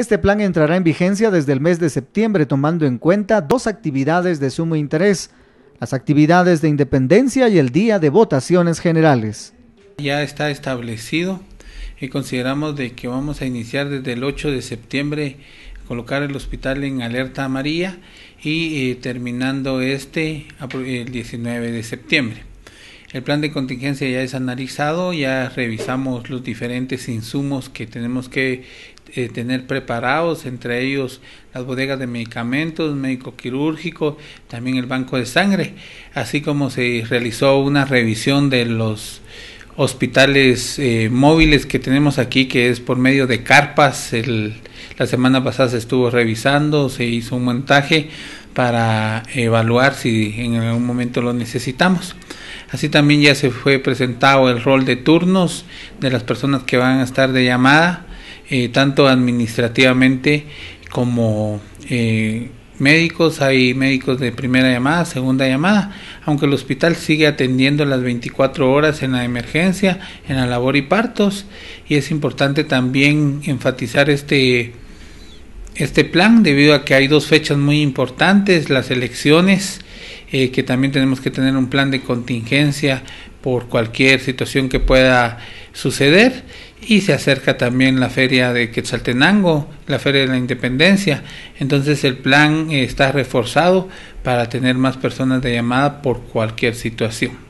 Este plan entrará en vigencia desde el mes de septiembre tomando en cuenta dos actividades de sumo interés, las actividades de independencia y el día de votaciones generales. Ya está establecido y consideramos de que vamos a iniciar desde el 8 de septiembre colocar el hospital en alerta amarilla y eh, terminando este el 19 de septiembre. El plan de contingencia ya es analizado, ya revisamos los diferentes insumos que tenemos que eh, tener preparados, entre ellos las bodegas de medicamentos, médico quirúrgico, también el banco de sangre, así como se realizó una revisión de los hospitales eh, móviles que tenemos aquí, que es por medio de carpas. la semana pasada se estuvo revisando, se hizo un montaje para evaluar si en algún momento lo necesitamos. Así también ya se fue presentado el rol de turnos de las personas que van a estar de llamada, eh, tanto administrativamente como eh, médicos. Hay médicos de primera llamada, segunda llamada, aunque el hospital sigue atendiendo las 24 horas en la emergencia, en la labor y partos. Y es importante también enfatizar este este plan debido a que hay dos fechas muy importantes, las elecciones, eh, que también tenemos que tener un plan de contingencia por cualquier situación que pueda suceder. Y se acerca también la feria de Quetzaltenango, la feria de la independencia. Entonces el plan eh, está reforzado para tener más personas de llamada por cualquier situación.